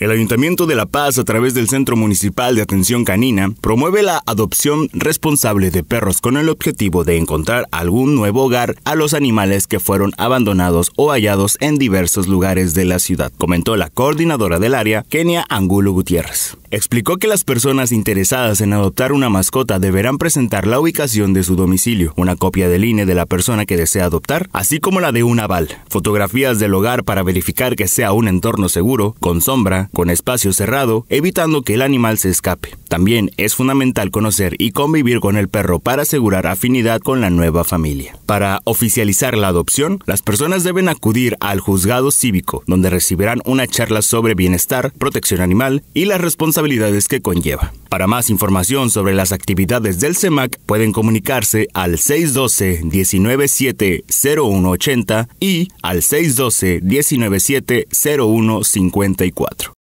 El Ayuntamiento de La Paz, a través del Centro Municipal de Atención Canina, promueve la adopción responsable de perros con el objetivo de encontrar algún nuevo hogar a los animales que fueron abandonados o hallados en diversos lugares de la ciudad, comentó la coordinadora del área, Kenia Angulo Gutiérrez. Explicó que las personas interesadas en adoptar una mascota deberán presentar la ubicación de su domicilio, una copia del INE de la persona que desea adoptar, así como la de un aval, fotografías del hogar para verificar que sea un entorno seguro, con sombra, con espacio cerrado, evitando que el animal se escape. También es fundamental conocer y convivir con el perro para asegurar afinidad con la nueva familia. Para oficializar la adopción, las personas deben acudir al juzgado cívico, donde recibirán una charla sobre bienestar, protección animal y las responsabilidades que conlleva. Para más información sobre las actividades del CEMAC, pueden comunicarse al 612-197-0180 y al 612-197-0154.